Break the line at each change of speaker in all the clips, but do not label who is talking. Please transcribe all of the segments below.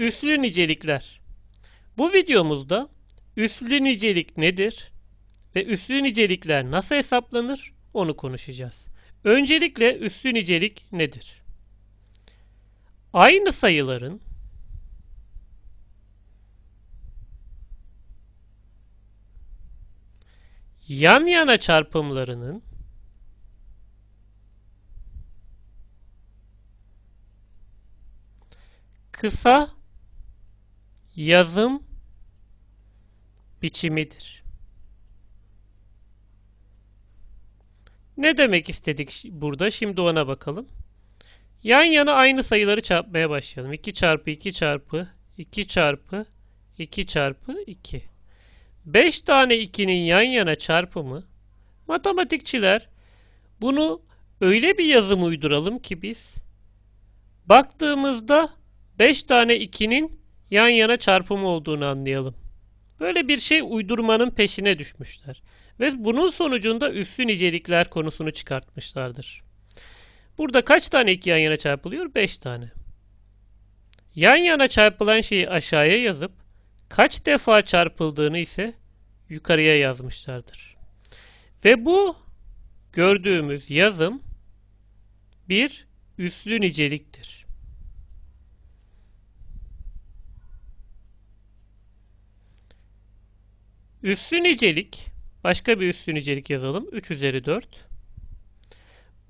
Üslü nicelikler. Bu videomuzda üslü nicelik nedir ve üslü nicelikler nasıl hesaplanır onu konuşacağız. Öncelikle üslü nicelik nedir? Aynı sayıların yan yana çarpımlarının kısa yazım biçimidir. Ne demek istedik burada? Şimdi ona bakalım. Yan yana aynı sayıları çarpmaya başlayalım. 2 çarpı 2 çarpı 2 çarpı 2 çarpı 2. 5 tane 2'nin yan yana çarpımı matematikçiler bunu öyle bir yazım uyduralım ki biz baktığımızda 5 tane 2'nin yan yana çarpımı olduğunu anlayalım. Böyle bir şey uydurmanın peşine düşmüşler ve bunun sonucunda üstü nicelikler konusunu çıkartmışlardır. Burada kaç tane iki yan yana çarpılıyor? 5 tane. Yan yana çarpılan şeyi aşağıya yazıp kaç defa çarpıldığını ise yukarıya yazmışlardır. Ve bu gördüğümüz yazım bir üslü niceliktir. Üssü nicelik başka bir üssü nicelik yazalım. 3 üzeri 4.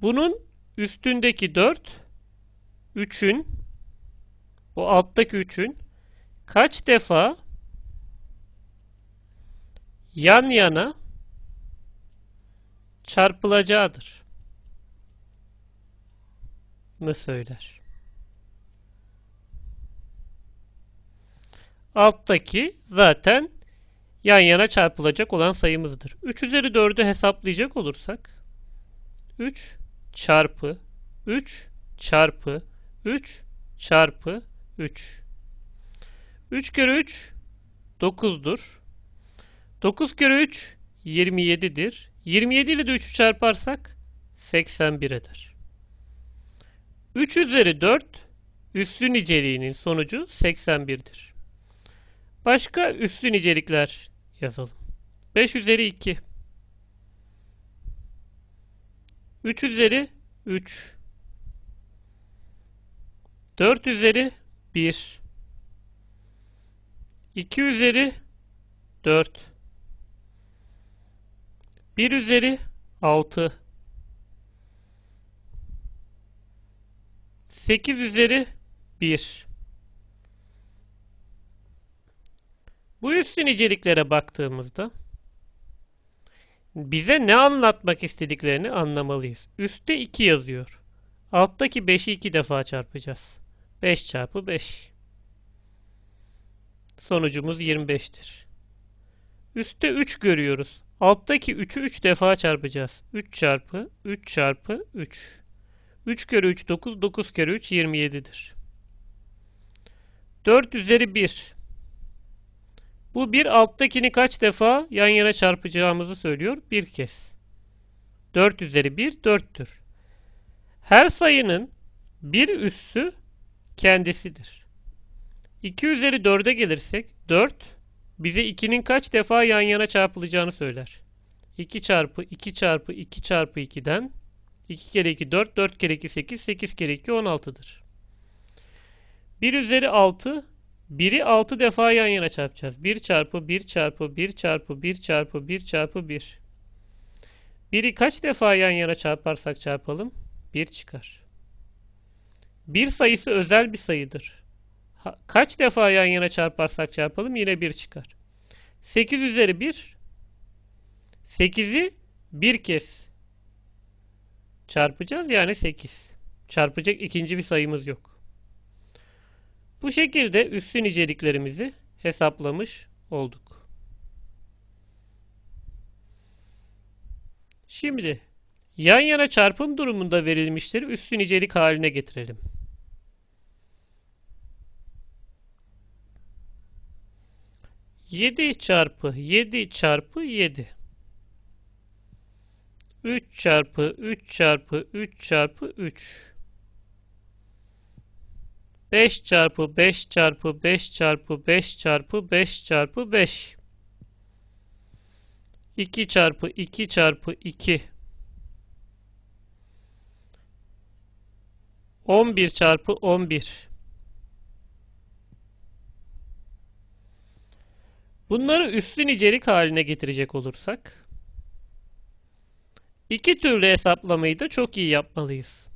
Bunun üstündeki 4 3'ün bu alttaki 3'ün kaç defa yan yana çarpılacağıdır. Mı söyler? Alttaki zaten yan yana çarpılacak olan sayımızdır. 3 üzeri 4'ü hesaplayacak olursak 3 çarpı 3 çarpı 3 çarpı 3. 3 kere 3 9'dur. 9 kere 3 27'dir. 27 ile de 3'ü çarparsak 81 eder. 3 üzeri 4 üslü niceliğinin sonucu 81'dir. Başka üslü nicelikler yazalım. 5 üzeri 2. 3 üzeri 3. 4 üzeri 1. 2 üzeri 4. 1 üzeri 6. 8 üzeri 1. Bu üstü niceliklere baktığımızda bize ne anlatmak istediklerini anlamalıyız. Üste 2 yazıyor. Alttaki 5'i 2 defa çarpacağız. 5 çarpı 5. Sonucumuz 25'tir. Üste 3 görüyoruz. Alttaki 3'ü 3 defa çarpacağız. 3 çarpı 3 çarpı 3. 3 kere 3 9, 9 kere 3 27'dir. 4 üzeri 1. Bu bir alttakini kaç defa yan yana çarpacağımızı söylüyor. Bir kez. 4 üzeri 1 4'tür. Her sayının bir üssü kendisidir. 2 üzeri 4'e gelirsek 4 bize 2'nin kaç defa yan yana çarpılacağını söyler. 2 çarpı 2 çarpı 2 çarpı 2'den 2 kere 2 4, 4 kere 2 8, 8 kere 2 16'dır. 1 üzeri 6 1'i 6 defa yan yana çarpacağız. 1 çarpı 1 çarpı 1 çarpı 1 çarpı 1 çarpı 1. 1'i kaç defa yan yana çarparsak çarpalım 1 çıkar. 1 sayısı özel bir sayıdır. kaç defa yan yana çarparsak çarpalım yine 1 çıkar. 8 üzeri 1 8'i 1 kez çarpacağız yani 8. Çarpacak ikinci bir sayımız yok. Bu şekilde üssü niceliklerimizi hesaplamış olduk. Şimdi yan yana çarpım durumunda verilmiştir üssü nicelik haline getirelim. Yedi çarpı yedi çarpı yedi. Üç çarpı üç çarpı üç çarpı üç. 5 çarpı 5 çarpı 5 çarpı 5 çarpı 5 çarpı 5. 2 çarpı 2 çarpı 2. 11 çarpı 11. Bunları üstün nicelik haline getirecek olursak iki türlü hesaplamayı da çok iyi yapmalıyız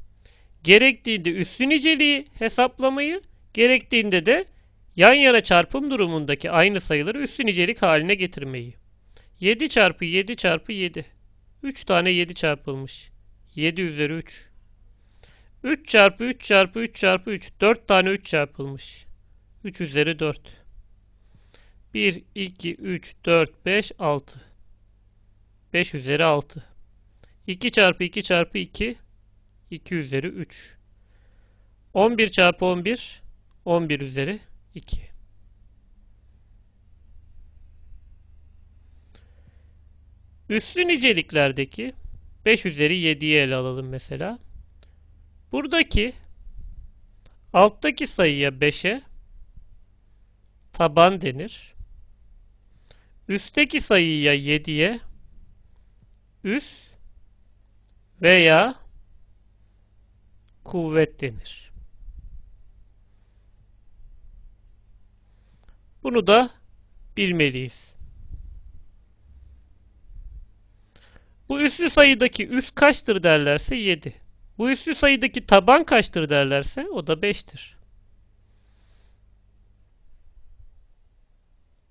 gerektiğinde üstü niceliği hesaplamayı, gerektiğinde de yan yana çarpım durumundaki aynı sayıları üstü nicelik haline getirmeyi. 7 çarpı 7 çarpı 7. 3 tane 7 çarpılmış. 7 üzeri 3. 3 çarpı 3 çarpı 3 çarpı 3. 4 tane 3 çarpılmış. 3 üzeri 4. 1, 2, 3, 4, 5, 6. 5 üzeri 6. 2 çarpı 2 çarpı 2. 2 üzeri 3. 11 çarpı 11 11 üzeri 2. Üslü niceliklerdeki 5 üzeri 7'yi ele alalım mesela. Buradaki alttaki sayıya 5'e taban denir. Üstteki sayıya 7'ye üs veya kuvvet denir. Bunu da bilmeliyiz. Bu üslü sayıdaki üst kaçtır derlerse 7. Bu üslü sayıdaki taban kaçtır derlerse o da 5'tir.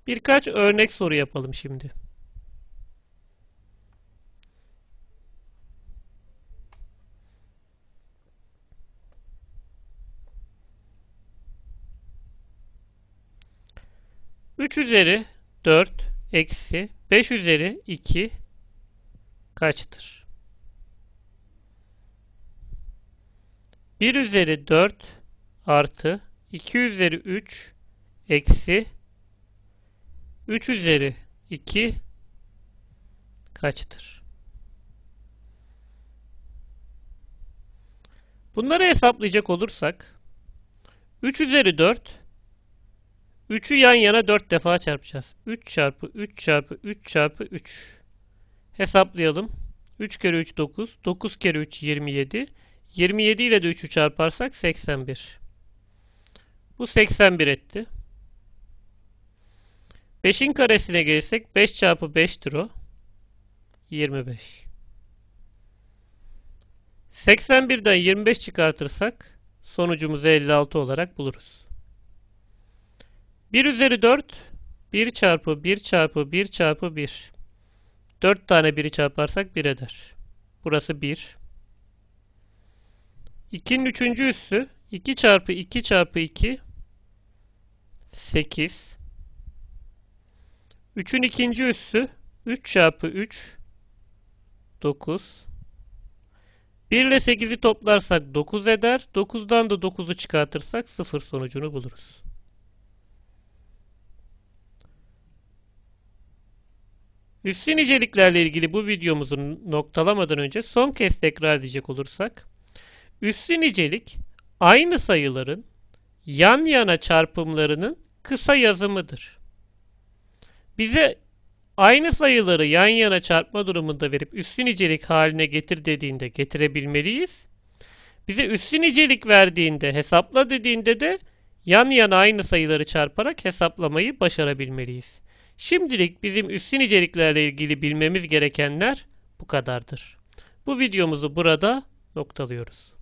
Birkaç örnek soru yapalım şimdi. 3 üzeri 4 eksi 5 üzeri 2 kaçtır? 1 üzeri 4 artı 2 üzeri 3 eksi 3 üzeri 2 kaçtır? Bunları hesaplayacak olursak 3 üzeri 4 3'ü yan yana 4 defa çarpacağız. 3 çarpı 3 çarpı 3 çarpı 3. Hesaplayalım. 3 kere 3 9. 9 kere 3 27. 27 ile de 3'ü çarparsak 81. Bu 81 etti. 5'in karesine gelirsek 5 çarpı 5'tir o. 25. 81'den 25 çıkartırsak sonucumuzu 56 olarak buluruz. 1 üzeri 4 1 çarpı 1 çarpı 1 çarpı 1. 4 tane 1'i çarparsak 1 eder. Burası 1. 2'nin 3. üssü 2 çarpı 2 çarpı 2 8. 3'ün ikinci üssü 3 çarpı 3 9. 1 ile 8'i toplarsak 9 eder. 9'dan da 9'u çıkartırsak 0 sonucunu buluruz. Üstü niceliklerle ilgili bu videomuzu noktalamadan önce son kez tekrar edecek olursak üstü nicelik aynı sayıların yan yana çarpımlarının kısa yazımıdır. Bize aynı sayıları yan yana çarpma durumunda verip üstü nicelik haline getir dediğinde getirebilmeliyiz. Bize üstü nicelik verdiğinde hesapla dediğinde de yan yana aynı sayıları çarparak hesaplamayı başarabilmeliyiz. Şimdilik bizim üstü niceliklerle ilgili bilmemiz gerekenler bu kadardır. Bu videomuzu burada noktalıyoruz.